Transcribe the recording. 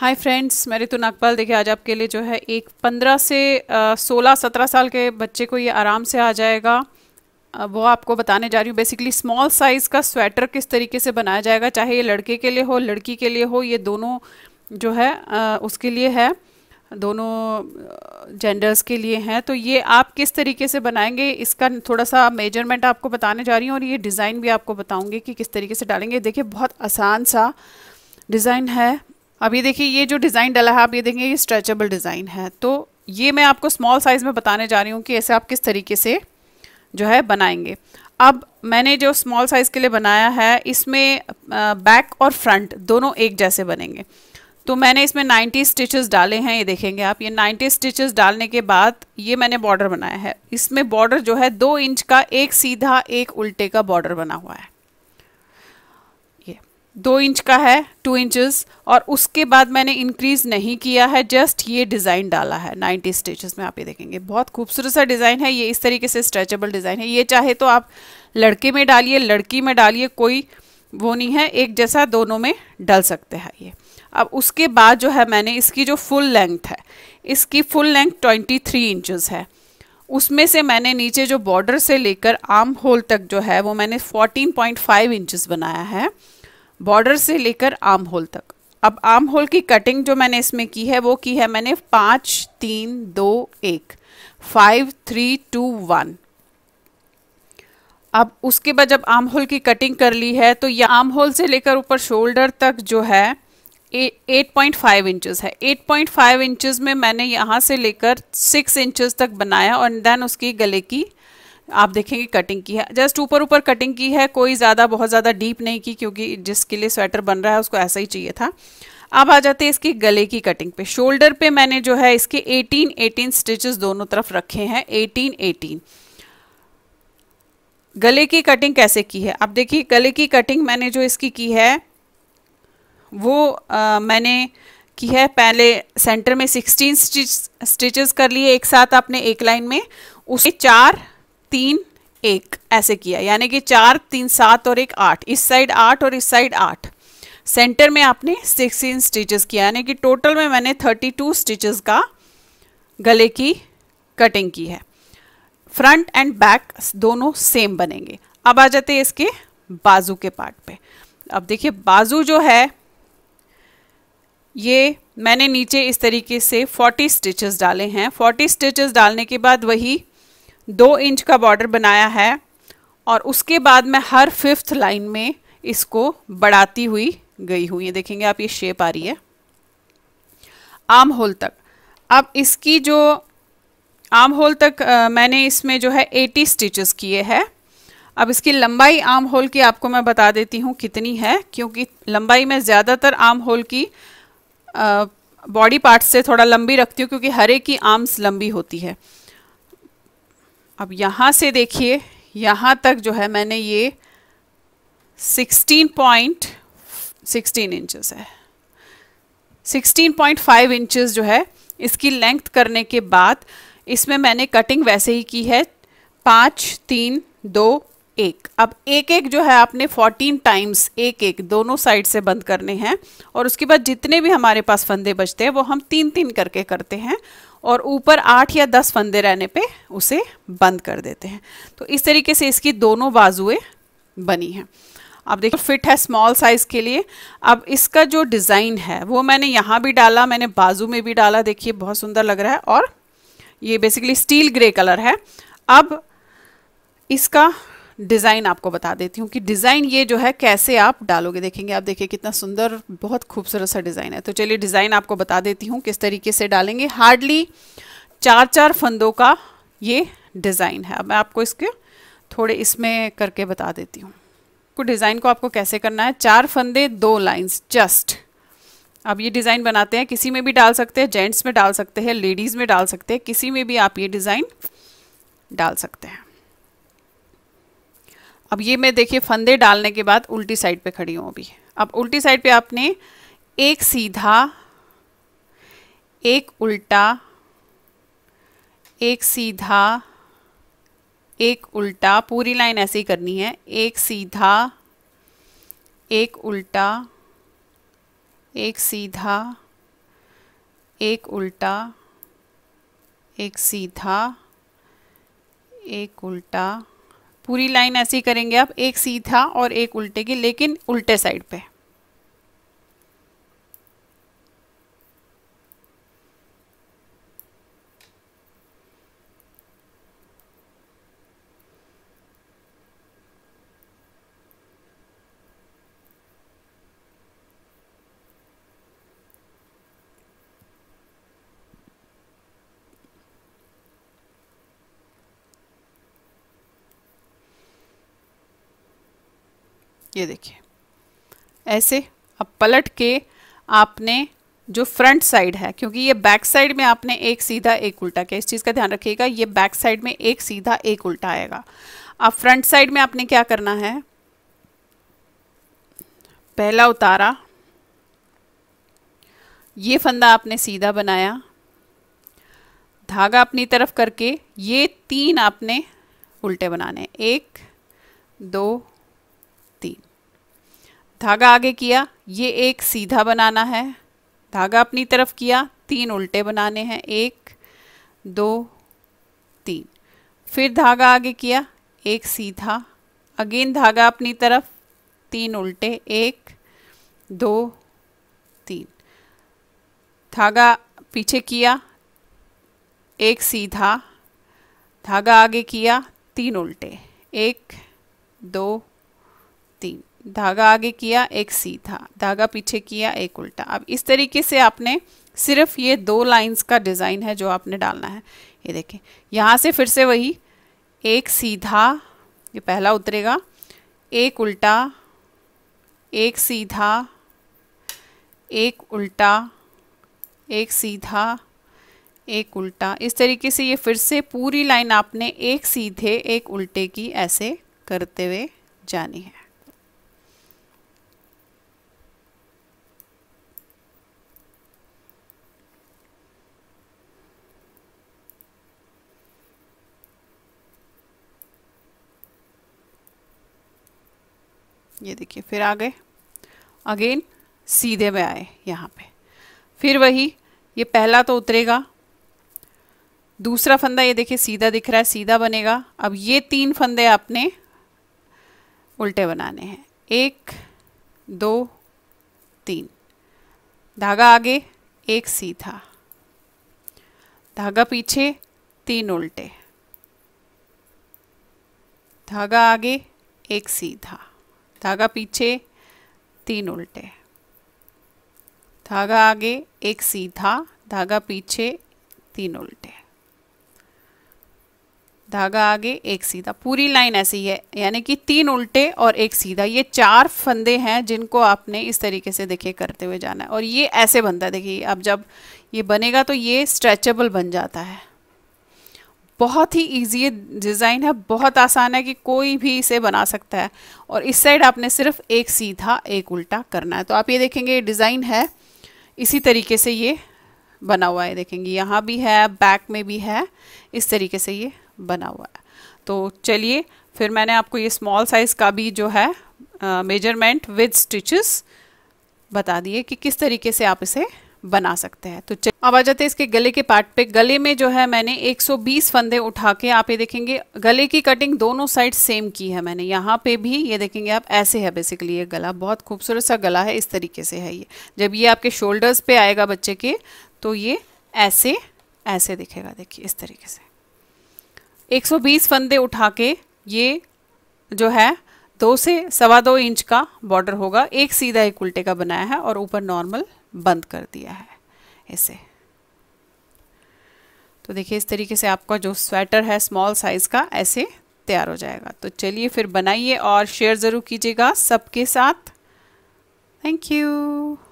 hi friends मैं रितु नागपाल देखिए आज आपके लिए जो है एक 15 से 16 17 साल के बच्चे को ये आराम से आ जाएगा वो आपको बताने जा रही हूँ बेसिकली स्मॉल साइज़ का स्वेटर किस तरीके से बनाया जाएगा चाहे ये लड़के के लिए हो लड़की के लिए हो ये दोनों जो है उसके लिए है दोनों जेंडर्स के लिए हैं तो ये आप किस तरीके से बनाएंगे इसका थोड़ा सा मेजरमेंट आपको बताने जा रही हूँ और ये डिज़ाइन भी आपको बताऊँगी कि किस तरीके से डालेंगे देखिए बहुत आसान सा डिज़ाइन है अब ये देखिए ये जो डिज़ाइन डला है आप ये देखेंगे ये स्ट्रेचेबल डिज़ाइन है तो ये मैं आपको स्मॉल साइज़ में बताने जा रही हूँ कि ऐसे आप किस तरीके से जो है बनाएंगे अब मैंने जो स्मॉल साइज़ के लिए बनाया है इसमें बैक और फ्रंट दोनों एक जैसे बनेंगे तो मैंने इसमें 90 स्टिचेस डाले हैं ये देखेंगे आप ये 90 स्टिचेस डालने के बाद ये मैंने बॉर्डर बनाया है इसमें बॉर्डर जो है दो इंच का एक सीधा एक उल्टे का बॉर्डर बना हुआ है दो इंच का है टू इंचेस और उसके बाद मैंने इंक्रीज नहीं किया है जस्ट ये डिज़ाइन डाला है 90 स्टिचेस में आप ये देखेंगे बहुत खूबसूरत सा डिज़ाइन है ये इस तरीके से स्ट्रेचेबल डिज़ाइन है ये चाहे तो आप लड़के में डालिए लड़की में डालिए कोई वो नहीं है एक जैसा दोनों में डल सकते हैं ये अब उसके बाद जो है मैंने इसकी जो फुल लेंथ है इसकी full length twenty three inches है उसमें से मैंने नीचे जो बॉर्डर से लेकर आर्म होल तक जो है वो मैंने 14.5 इंचेस बनाया है बॉर्डर से लेकर आर्म होल तक अब आर्म होल की कटिंग जो मैंने इसमें की है वो की है मैंने पाँच तीन दो एक फाइव थ्री टू वन अब उसके बाद जब आर्म होल की कटिंग कर ली है तो ये आर्म होल से लेकर ऊपर शोल्डर तक जो है 8.5 इंचज है 8.5 इंचज में मैंने यहाँ से लेकर 6 इंचज तक बनाया और देन उसकी गले की आप देखेंगे कटिंग की है जस्ट ऊपर ऊपर कटिंग की है कोई ज़्यादा बहुत ज़्यादा डीप नहीं की क्योंकि जिसके लिए स्वेटर बन रहा है उसको ऐसा ही चाहिए था अब आ जाते हैं इसके गले की कटिंग पे शोल्डर पे मैंने जो है इसके 18 18 स्टिचेस दोनों तरफ रखे हैं 18 18 गले की कटिंग कैसे की है आप देखिए गले की कटिंग मैंने जो इसकी की है वो आ, मैंने की है पहले सेंटर में 16 स्टिच स्टिचेस कर लिए एक साथ आपने एक लाइन में उसे चार तीन एक ऐसे किया यानी कि चार तीन सात और एक आठ इस साइड आठ और इस साइड आठ सेंटर में आपने सिक्सटीन स्टिचेस किया यानी कि टोटल में मैंने थर्टी टू स्टिचेस का गले की कटिंग की है फ्रंट एंड बैक दोनों सेम बनेंगे अब आ जाते हैं इसके बाजू के पार्ट पे अब देखिए बाजू जो है ये मैंने नीचे इस तरीके से 40 स्टिचेस डाले हैं 40 स्टिचेस डालने के बाद वही दो इंच का बॉर्डर बनाया है और उसके बाद मैं हर फिफ्थ लाइन में इसको बढ़ाती हुई गई हूँ ये देखेंगे आप ये शेप आ रही है आम होल तक अब इसकी जो आम होल तक आ, मैंने इसमें जो है 80 स्टिचेस किए हैं अब इसकी लंबाई आम होल की आपको मैं बता देती हूँ कितनी है क्योंकि लंबाई मैं ज़्यादातर आम होल की बॉडी पार्ट से थोड़ा लंबी रखती हूँ क्योंकि हर एक की आर्म्स लंबी होती है अब यहाँ से देखिए यहाँ तक जो है मैंने ये सिक्सटीन पॉइंट सिक्सटीन इंचज़ है 16.5 इंचेस जो है इसकी लेंथ करने के बाद इसमें मैंने कटिंग वैसे ही की है पाँच तीन दो एक अब एक एक जो है आपने 14 टाइम्स एक एक दोनों साइड से बंद करने हैं और उसके बाद जितने भी हमारे पास फंदे बचते हैं वो हम तीन तीन करके करते हैं और ऊपर आठ या दस फंदे रहने पे उसे बंद कर देते हैं तो इस तरीके से इसकी दोनों बाजुएं बनी हैं अब देखिए फिट है स्मॉल साइज़ के लिए अब इसका जो डिज़ाइन है वो मैंने यहाँ भी डाला मैंने बाजू में भी डाला देखिए बहुत सुंदर लग रहा है और ये बेसिकली स्टील ग्रे कलर है अब इसका डिज़ाइन आपको बता देती हूँ कि डिज़ाइन ये जो है कैसे आप डालोगे देखेंगे आप देखिए कितना सुंदर बहुत खूबसूरत सा डिज़ाइन है तो चलिए डिज़ाइन आपको बता देती हूँ किस तरीके से डालेंगे हार्डली चार चार फंदों का ये डिज़ाइन है अब मैं आपको इसके थोड़े इसमें करके बता देती हूँ को डिज़ाइन को आपको कैसे करना है चार फंदे दो लाइंस जस्ट अब ये डिज़ाइन बनाते हैं किसी में भी डाल सकते हैं जेंट्स में डाल सकते हैं लेडीज़ में डाल सकते हैं किसी में भी आप ये डिज़ाइन डाल सकते हैं अब ये मैं देखिए फंदे डालने के बाद उल्टी साइड पे खड़ी हूँ अभी अब उल्टी साइड पे आपने एक सीधा एक उल्टा एक सीधा एक उल्टा पूरी लाइन ऐसे ही करनी है एक सीधा एक उल्टा एक सीधा एक उल्टा एक सीधा एक उल्टा पूरी लाइन ऐसे ही करेंगे आप एक सीधा और एक उल्टे की लेकिन उल्टे साइड पे ये देखिए ऐसे अब पलट के आपने जो फ्रंट साइड है क्योंकि ये बैक साइड में आपने एक सीधा एक उल्टा किया इस चीज़ का ध्यान रखिएगा ये बैक साइड में एक सीधा एक उल्टा आएगा अब फ्रंट साइड में आपने क्या करना है पहला उतारा ये फंदा आपने सीधा बनाया धागा अपनी तरफ करके ये तीन आपने उल्टे बनाने एक दो धागा आगे किया ये एक सीधा बनाना है धागा अपनी तरफ किया तीन उल्टे बनाने हैं एक दो तीन फिर धागा आगे किया एक सीधा अगेन धागा अपनी तरफ तीन उल्टे एक दो तीन धागा पीछे किया एक सीधा धागा आगे किया तीन उल्टे एक दो तीन धागा आगे किया एक सीधा धागा पीछे किया एक उल्टा अब इस तरीके से आपने सिर्फ ये दो लाइंस का डिज़ाइन है जो आपने डालना है ये देखें यहाँ से फिर से वही एक सीधा ये पहला उतरेगा एक उल्टा एक सीधा एक उल्टा एक सीधा एक उल्टा इस तरीके से ये फिर से पूरी लाइन आपने एक सीधे एक उल्टे की ऐसे करते हुए जानी है ये देखिए फिर आ गए अगेन सीधे में आए यहाँ पे फिर वही ये पहला तो उतरेगा दूसरा फंदा ये देखिए सीधा दिख रहा है सीधा बनेगा अब ये तीन फंदे आपने उल्टे बनाने हैं एक दो तीन धागा आगे एक सीधा धागा पीछे तीन उल्टे धागा आगे एक सीधा धागा पीछे तीन उल्टे धागा आगे एक सीधा धागा पीछे तीन उल्टे धागा आगे एक सीधा पूरी लाइन ऐसी है यानी कि तीन उल्टे और एक सीधा ये चार फंदे हैं जिनको आपने इस तरीके से देखे करते हुए जाना है और ये ऐसे बनता है देखिए अब जब ये बनेगा तो ये स्ट्रेचेबल बन जाता है बहुत ही ईजी डिज़ाइन है बहुत आसान है कि कोई भी इसे बना सकता है और इस साइड आपने सिर्फ एक सीधा एक उल्टा करना है तो आप ये देखेंगे डिज़ाइन है इसी तरीके से ये बना हुआ है देखेंगे यहाँ भी है बैक में भी है इस तरीके से ये बना हुआ है तो चलिए फिर मैंने आपको ये स्मॉल साइज़ का भी जो है मेजरमेंट विद स्टिचेस बता दिए कि किस तरीके से आप इसे बना सकते हैं तो अब आ जाते हैं इसके गले के पार्ट पे गले में जो है मैंने 120 फंदे उठा के आप ये देखेंगे गले की कटिंग दोनों साइड सेम की है मैंने यहाँ पे भी ये देखेंगे आप ऐसे है बेसिकली ये गला बहुत खूबसूरत सा गला है इस तरीके से है ये जब ये आपके शोल्डर्स पे आएगा बच्चे के तो ये ऐसे ऐसे दिखेगा देखिए इस तरीके से एक फंदे उठा के ये जो है दो से सवा दो इंच का बॉर्डर होगा एक सीधा एक उल्टे का बनाया है और ऊपर नॉर्मल बंद कर दिया है ऐसे तो देखिए इस तरीके से आपका जो स्वेटर है स्मॉल साइज़ का ऐसे तैयार हो जाएगा तो चलिए फिर बनाइए और शेयर ज़रूर कीजिएगा सबके साथ थैंक यू